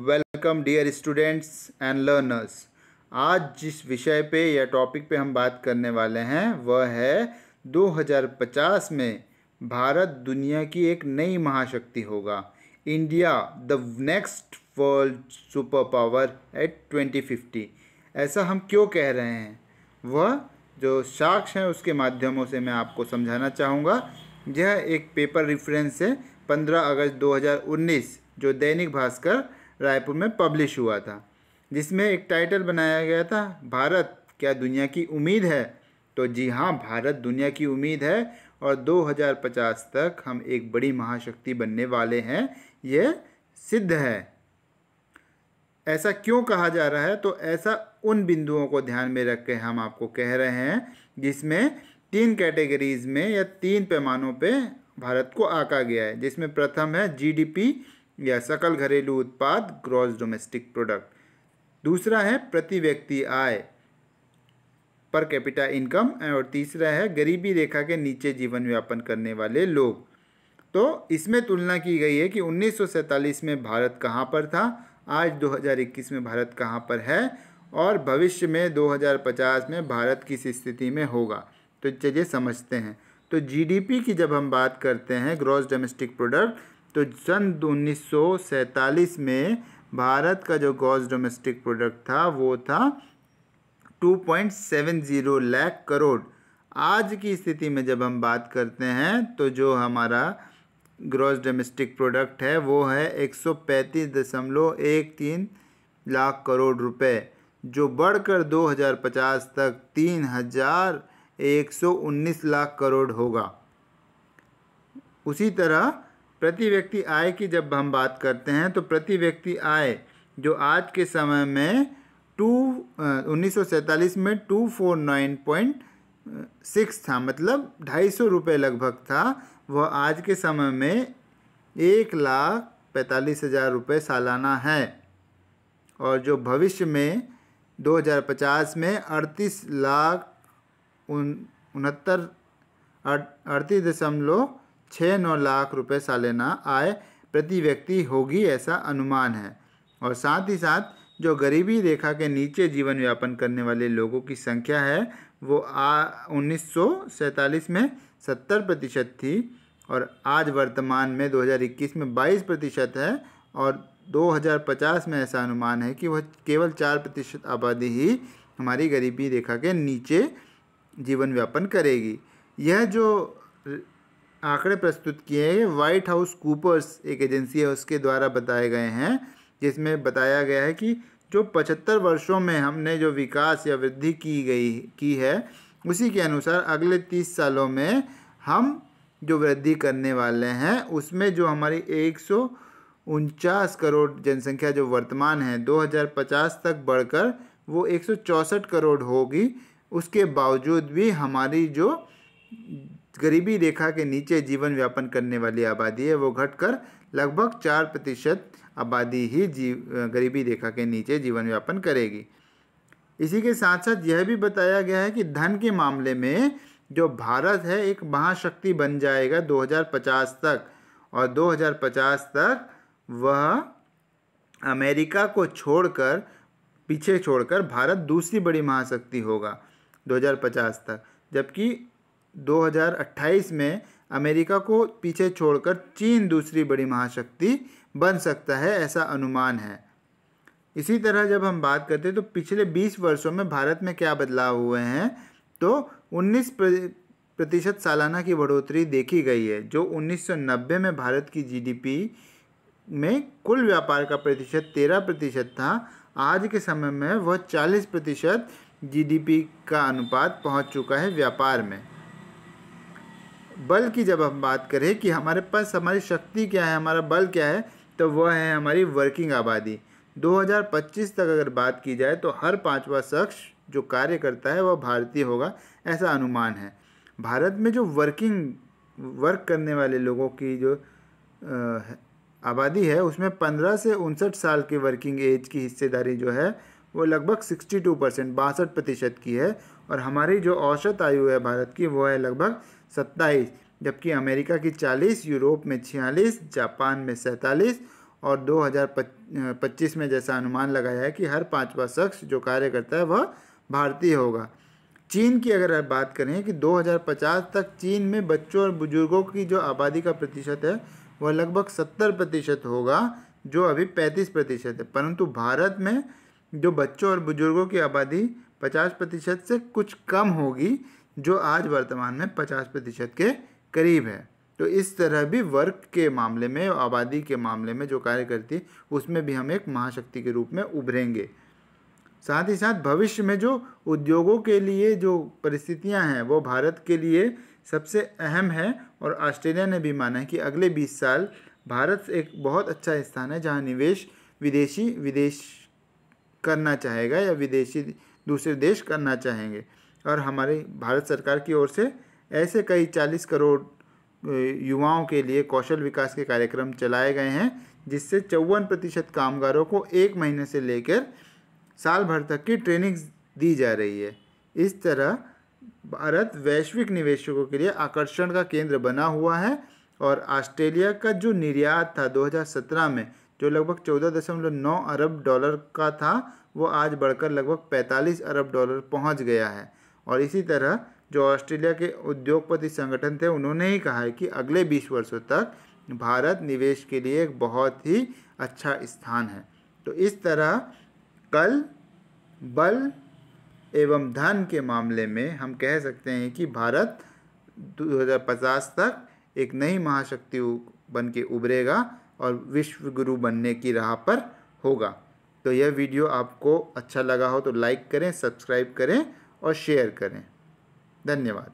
welcome dear students and learners आज जिस विषय पे या टॉपिक पे हम बात करने वाले हैं वह है 2050 में भारत दुनिया की एक नई महाशक्ति होगा India the next world super power at 2050 ऐसा हम क्यों कह रहे हैं वह जो साक्ष्य हैं उसके माध्यमों से मैं आपको समझाना चाहूँगा यह एक पेपर रिफरेंस है पंद्रह अगस्त दो जो दैनिक भास्कर रायपुर में पब्लिश हुआ था जिसमें एक टाइटल बनाया गया था भारत क्या दुनिया की उम्मीद है तो जी हाँ भारत दुनिया की उम्मीद है और 2050 तक हम एक बड़ी महाशक्ति बनने वाले हैं यह सिद्ध है ऐसा क्यों कहा जा रहा है तो ऐसा उन बिंदुओं को ध्यान में रख के हम आपको कह रहे हैं जिसमें तीन कैटेगरीज में या तीन पैमानों पे भारत को आका गया है जिसमें प्रथम है जीडीपी या सकल घरेलू उत्पाद ग्रॉस डोमेस्टिक प्रोडक्ट दूसरा है प्रति व्यक्ति आय पर कैपिटा इनकम और तीसरा है गरीबी रेखा के नीचे जीवन यापन करने वाले लोग तो इसमें तुलना की गई है कि 1947 में भारत कहाँ पर था आज 2021 में भारत कहाँ पर है और भविष्य में 2050 में भारत किस स्थिति में होगा तो चलिए समझते हैं तो जीडीपी की जब हम बात करते हैं ग्रॉस डोमेस्टिक प्रोडक्ट तो सन उन्नीस में भारत का जो गॉस डोमेस्टिक प्रोडक्ट था वो था 2.70 लाख करोड़ आज की स्थिति में जब हम बात करते हैं तो जो हमारा ग्रॉस डोमेस्टिक प्रोडक्ट है वो है एक सौ पैंतीस दशमलव एक तीन लाख करोड़ रुपए जो बढ़कर 2050 तक तीन हजार एक सौ उन्नीस लाख करोड़ होगा उसी तरह प्रति व्यक्ति आय की जब हम बात करते हैं तो प्रति व्यक्ति आय जो आज के समय में टू उन्नीस में two four nine point six था मतलब ढाई सौ रुपये लगभग था वह आज के समय में एक लाख पैंतालीस हज़ार रुपये सालाना है और जो भविष्य में 2050 में अड़तीस लाख उन उनहत्तर अड़तीस दशमलव छः नौ लाख रुपए सालाना आय प्रति व्यक्ति होगी ऐसा अनुमान है और साथ ही साथ जो गरीबी रेखा के नीचे जीवन यापन करने वाले लोगों की संख्या है वो आ उन्नीस में सत्तर प्रतिशत थी और आज वर्तमान में 2021 में 22 प्रतिशत है और 2050 में ऐसा अनुमान है कि वह केवल चार प्रतिशत आबादी ही हमारी गरीबी रेखा के नीचे जीवन व्यापन करेगी यह जो आंकड़े प्रस्तुत किए हैं वाइट हाउस कूपर्स एक एजेंसी है उसके द्वारा बताए गए हैं जिसमें बताया गया है कि जो पचहत्तर वर्षों में हमने जो विकास या वृद्धि की गई की है उसी के अनुसार अगले तीस सालों में हम जो वृद्धि करने वाले हैं उसमें जो हमारी एक सौ उनचास करोड़ जनसंख्या जो वर्तमान है 2050 तक बढ़कर वो एक करोड़ होगी उसके बावजूद भी हमारी जो गरीबी रेखा के नीचे जीवन व्यापन करने वाली आबादी है वो घटकर लगभग चार प्रतिशत आबादी ही जीव गरीबी रेखा के नीचे जीवन व्यापन करेगी इसी के साथ साथ यह भी बताया गया है कि धन के मामले में जो भारत है एक महाशक्ति बन जाएगा 2050 तक और 2050 तक वह अमेरिका को छोड़कर पीछे छोड़कर भारत दूसरी बड़ी महाशक्ति होगा 2050 तक जबकि 2028 में अमेरिका को पीछे छोड़कर चीन दूसरी बड़ी महाशक्ति बन सकता है ऐसा अनुमान है इसी तरह जब हम बात करते हैं तो पिछले 20 वर्षों में भारत में क्या बदलाव हुए हैं तो 19 प्रतिशत सालाना की बढ़ोतरी देखी गई है जो 1990 में भारत की जीडीपी में कुल व्यापार का प्रतिशत तेरह प्रतिशत था आज के समय में वह चालीस प्रतिशत जी का अनुपात पहुंच चुका है व्यापार में बल की जब हम बात करें कि हमारे पास हमारी शक्ति क्या है हमारा बल क्या है तो वह है हमारी वर्किंग आबादी 2025 तक अगर बात की जाए तो हर पांचवा शख्स जो कार्य करता है वह भारतीय होगा ऐसा अनुमान है भारत में जो वर्किंग वर्क करने वाले लोगों की जो आबादी है उसमें 15 से उनसठ साल की वर्किंग एज की हिस्सेदारी जो है वो लगभग 62 परसेंट बासठ प्रतिशत की है और हमारी जो औसत आयु है भारत की वो है लगभग सत्ताईस जबकि अमेरिका की चालीस यूरोप में छियालीस जापान में सैंतालीस और दो पच्चीस में जैसा अनुमान लगाया है कि हर पाँचवा शख्स जो कार्य करता है वह भारतीय होगा चीन की अगर बात करें कि 2050 तक चीन में बच्चों और बुजुर्गों की जो आबादी का प्रतिशत है वह लगभग 70 प्रतिशत होगा जो अभी 35 प्रतिशत है परंतु भारत में जो बच्चों और बुजुर्गों की आबादी 50 प्रतिशत से कुछ कम होगी जो आज वर्तमान में पचास प्रतिशत के करीब है तो इस तरह भी वर्क के मामले में आबादी के मामले में जो कार्य करती है उसमें भी हम एक महाशक्ति के रूप में उभरेंगे साथ ही साथ भविष्य में जो उद्योगों के लिए जो परिस्थितियां हैं वो भारत के लिए सबसे अहम है और ऑस्ट्रेलिया ने भी माना है कि अगले 20 साल भारत एक बहुत अच्छा स्थान है जहां निवेश विदेशी विदेश करना चाहेगा या विदेशी दूसरे देश करना चाहेंगे और हमारे भारत सरकार की ओर से ऐसे कई चालीस करोड़ युवाओं के लिए कौशल विकास के कार्यक्रम चलाए गए हैं जिससे चौवन प्रतिशत कामगारों को एक महीने से लेकर साल भर तक की ट्रेनिंग दी जा रही है इस तरह भारत वैश्विक निवेशकों के लिए आकर्षण का केंद्र बना हुआ है और ऑस्ट्रेलिया का जो निर्यात था 2017 में जो लगभग 14.9 अरब डॉलर का था वो आज बढ़कर लगभग 45 अरब डॉलर पहुंच गया है और इसी तरह जो ऑस्ट्रेलिया के उद्योगपति संगठन थे उन्होंने ही कहा है कि अगले बीस वर्षों तक भारत निवेश के लिए एक बहुत ही अच्छा स्थान है तो इस तरह कल बल एवं धन के मामले में हम कह सकते हैं कि भारत 2050 तक एक नई महाशक्ति बन के उभरेगा और विश्व गुरु बनने की राह पर होगा तो यह वीडियो आपको अच्छा लगा हो तो लाइक करें सब्सक्राइब करें और शेयर करें धन्यवाद